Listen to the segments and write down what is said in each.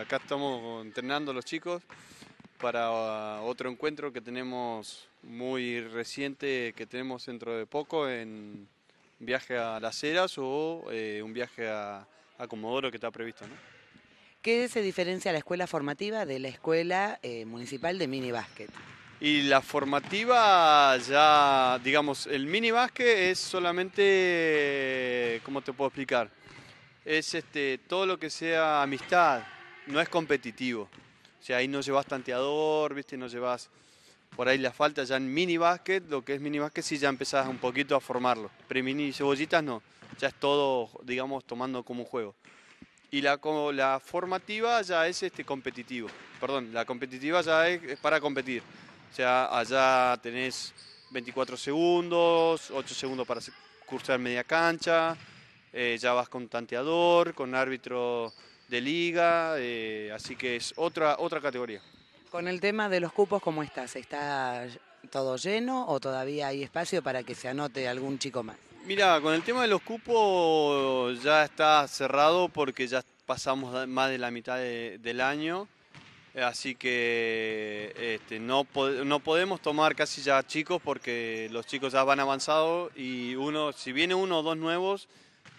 acá estamos entrenando los chicos para uh, otro encuentro que tenemos muy reciente, que tenemos dentro de poco, en viaje a Las Heras o eh, un viaje a, Comodoro que está previsto. ¿no? ¿Qué se diferencia la escuela formativa de la escuela eh, municipal de mini básquet? Y la formativa ya, digamos, el mini básquet es solamente, ¿cómo te puedo explicar? Es este, todo lo que sea amistad, no es competitivo. O sea, ahí no llevas tanteador, ¿viste? No llevas por ahí la falta ya en mini básquet, lo que es mini básquet sí ya empezás un poquito a formarlo. Pre-mini cebollitas no, ya es todo, digamos, tomando como un juego. Y la, como la formativa ya es este competitivo, perdón, la competitiva ya es, para competir. O sea, allá tenés 24 segundos, 8 segundos para cursar media cancha, eh, ya vas con tanteador, con árbitro de liga, eh, así que es otra, otra categoría. Con el tema de los cupos, ¿cómo estás? ¿Está todo lleno o todavía hay espacio para que se anote algún chico más? Mira, con el tema de los cupos ya está cerrado porque ya pasamos más de la mitad del año, así que este, no, podemos tomar casi ya chicos porque los chicos ya van avanzados y uno, si viene uno o dos nuevos,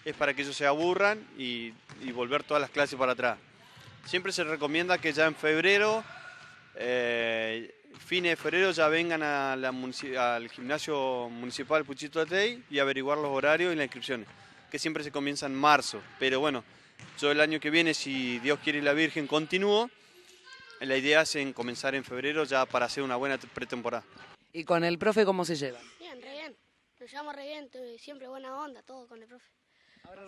es para que ellos se aburran y, volver todas las clases para atrás. Siempre se recomienda que ya en febrero, eh, fines de febrero, ya vengan al gimnasio municipal Puchito de Atey y averiguar los horarios y las inscripciones, que siempre se comienza en marzo. Pero bueno, yo el año que viene, si Dios quiere y la Virgen continúo, la idea es en comenzar en febrero ya para hacer una buena pretemporada. ¿Y con el profe cómo se lleva? Bien, re bien. Nos llevamos re bien, siempre buena onda, todo con el profe.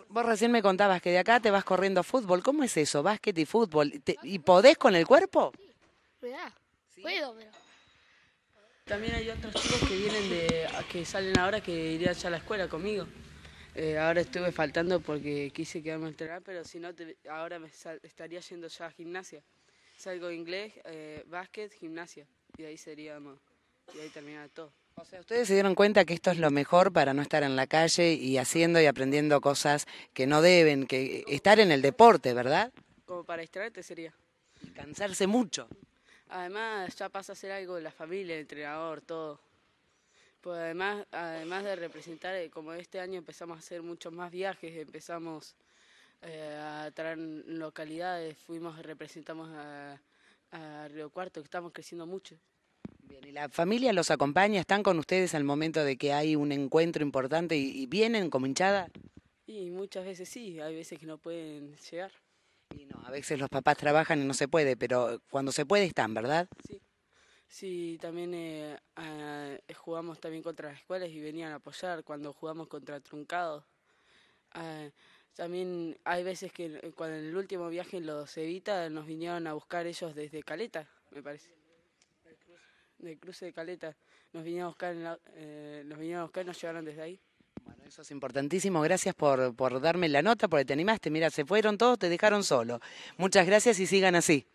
Vos recién me contabas que de acá te vas corriendo a fútbol. ¿Cómo es eso? Básquet y fútbol. ¿Y podés con el cuerpo? Puedo, También hay otros chicos que vienen de... que salen ahora que irían ya a la escuela conmigo. Eh, ahora estuve faltando porque quise quedarme a entrenar, pero si no, te, ahora me estaría yendo ya a gimnasia. Salgo inglés, eh, básquet, gimnasia. Y ahí sería... Y ahí terminaba todo ustedes se dieron cuenta que esto es lo mejor para no estar en la calle y haciendo y aprendiendo cosas que no deben, que estar en el deporte, ¿verdad? Como para distraerte sería. cansarse mucho. Además, ya pasa a ser algo de la familia, el entrenador, todo. Pues además, además de representar, eh, como este año empezamos a hacer muchos más viajes, empezamos eh, a traer localidades, fuimos, representamos a Río Cuarto, que estamos creciendo mucho. ¿y la familia los acompaña? ¿Están con ustedes al momento de que hay un encuentro importante y, vienen como hinchada? Y muchas veces sí, hay veces que no pueden llegar. Y no, a veces los papás trabajan y no se puede, pero cuando se puede están, ¿verdad? Sí. Sí, también eh, jugamos también contra las escuelas y venían a apoyar cuando jugamos contra truncados. también hay veces que cuando en el último viaje los Evita nos vinieron a buscar ellos desde Caleta, me parece del cruce de Caleta. Nos vinieron a buscar, en eh, nos vinieron a buscar nos llevaron desde ahí. Bueno, eso es importantísimo. Gracias por, por darme la nota, porque te animaste. Mira, se fueron todos, te dejaron solo. Muchas gracias y sigan así.